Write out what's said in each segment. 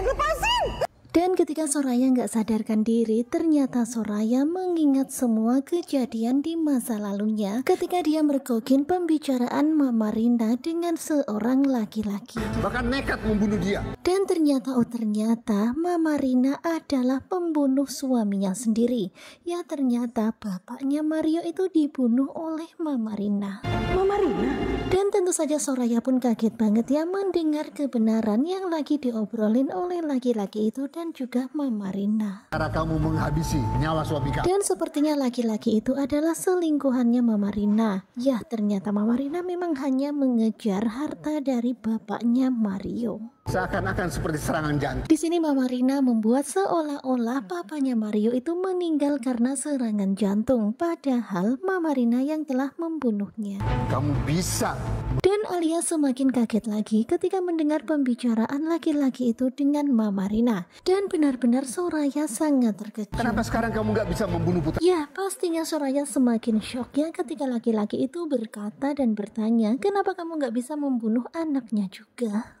lepasin, lepasin. Dan ketika Soraya nggak sadarkan diri, ternyata Soraya mengingat semua kejadian di masa lalunya ketika dia mergokin pembicaraan Mama Rinda dengan seorang laki-laki. Bahkan nekat membunuh dia. Dan ternyata oh ternyata Mama Rina adalah pembunuh suaminya sendiri. Ya ternyata bapaknya Mario itu dibunuh oleh Mama Rina. Mama Rina? Dan tentu saja Soraya pun kaget banget ya mendengar kebenaran yang lagi diobrolin oleh laki-laki itu dan juga Mama Rina. Cara kamu menghabisi nyawa suami kamu. Dan sepertinya laki-laki itu adalah selingkuhannya Mama Rina. Ya ternyata Mama Rina memang hanya mengejar harta dari bapaknya Mario seakan-akan seperti serangan jantung. Di sini Mama Rina membuat seolah-olah papanya Mario itu meninggal karena serangan jantung, padahal Mama Rina yang telah membunuhnya. Kamu bisa. Dan Alia semakin kaget lagi ketika mendengar pembicaraan laki-laki itu dengan Mama Rina. Dan benar-benar Soraya sangat terkejut. Kenapa sekarang kamu nggak bisa membunuh putra? Ya, pastinya Soraya semakin shock shocknya ketika laki-laki itu berkata dan bertanya, kenapa kamu nggak bisa membunuh anaknya juga?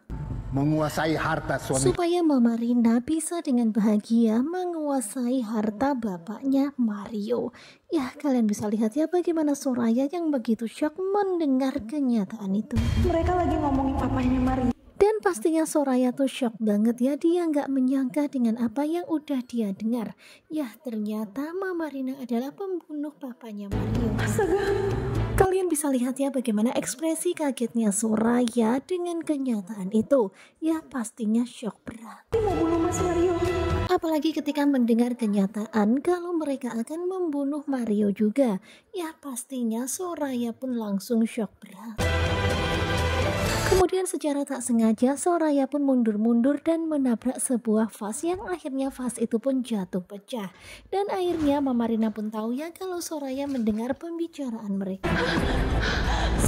menguasai harta suami. Supaya Mama Rina bisa dengan bahagia menguasai harta bapaknya Mario. Ya, kalian bisa lihat ya bagaimana Soraya yang begitu shock mendengar kenyataan itu. Mereka lagi ngomongin papanya Mario. Dan pastinya Soraya tuh shock banget ya, dia nggak menyangka dengan apa yang udah dia dengar. Ya ternyata Mama Rina adalah pembunuh papanya Mario. Astaga, bisa lihat ya bagaimana ekspresi kagetnya Soraya dengan kenyataan itu. Ya pastinya shock berat. Apalagi ketika mendengar kenyataan kalau mereka akan membunuh Mario juga. Ya pastinya Soraya pun langsung shock berat. Kemudian secara tak sengaja Soraya pun mundur-mundur dan menabrak sebuah vas yang akhirnya vas itu pun jatuh pecah. Dan akhirnya Mama Rina pun tahu ya kalau Soraya mendengar pembicaraan mereka.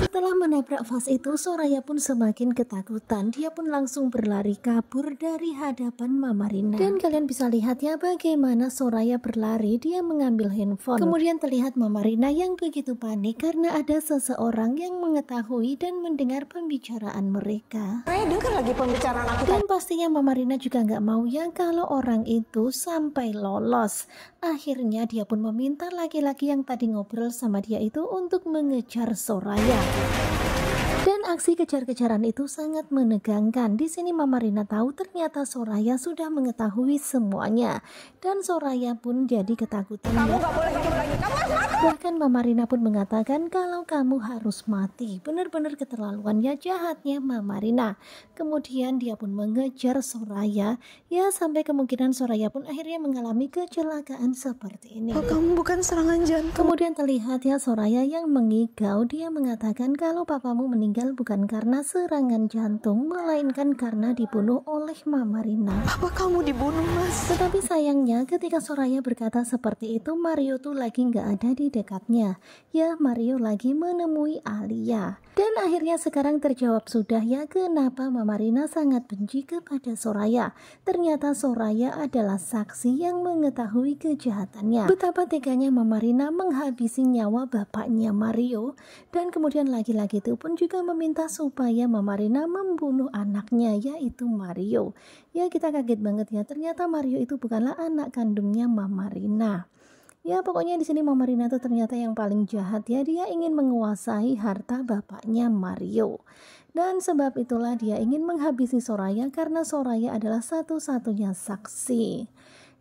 Setelah menabrak vas itu, Soraya pun semakin ketakutan. Dia pun langsung berlari kabur dari hadapan Mama Rina. Dan kalian bisa lihat ya bagaimana Soraya berlari, dia mengambil handphone. Kemudian terlihat Mama Rina yang begitu panik karena ada seseorang yang mengetahui dan mendengar pembicaraan perasaan mereka. dengar lagi pembicaraan aku Dan pastinya Mama Rina juga nggak mau ya kalau orang itu sampai lolos. Akhirnya dia pun meminta laki-laki yang tadi ngobrol sama dia itu untuk mengejar Soraya. Dan aksi kejar-kejaran itu sangat menegangkan. Di sini Mama Rina tahu ternyata Soraya sudah mengetahui semuanya. Dan Soraya pun jadi ketakutan. Kamu nggak boleh hidup lagi. Kamu harus mati. Bahkan Mama Rina pun mengatakan kalau kamu harus mati. Benar-benar keterlaluannya jahatnya Mama Rina. Kemudian dia pun mengejar Soraya. Ya sampai kemungkinan Soraya pun akhirnya mengalami kecelakaan seperti ini. Oh, kamu bukan serangan jantung. Kemudian terlihat ya Soraya yang mengigau. Dia mengatakan kalau papamu meninggal bukan karena serangan jantung. Melainkan karena dibunuh oleh Mama Rina. Papa kamu dibunuh mas. Tetapi sayangnya ketika Soraya berkata seperti itu Mario tuh lagi nggak ada di dekatnya. Ya, Mario lagi menemui Alia. Dan akhirnya sekarang terjawab sudah ya kenapa Mama Rina sangat benci kepada Soraya. Ternyata Soraya adalah saksi yang mengetahui kejahatannya. Betapa teganya Mama Rina menghabisi nyawa bapaknya Mario. Dan kemudian lagi-lagi itu pun juga meminta supaya Mama Rina membunuh anaknya yaitu Mario. Ya kita kaget banget ya ternyata Mario itu bukanlah anak kandungnya Mama Rina. Ya pokoknya di sini Mama tuh ternyata yang paling jahat ya dia ingin menguasai harta bapaknya Mario. Dan sebab itulah dia ingin menghabisi Soraya karena Soraya adalah satu-satunya saksi.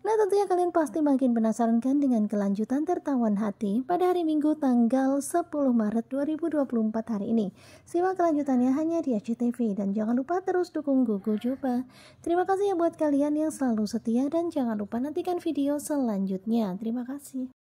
Nah tentunya kalian pasti makin penasaran kan dengan kelanjutan tertawan hati pada hari Minggu tanggal 10 Maret 2024 hari ini. Simak kelanjutannya hanya di SCTV dan jangan lupa terus dukung Gugu Joba. Terima kasih ya buat kalian yang selalu setia dan jangan lupa nantikan video selanjutnya. Terima kasih.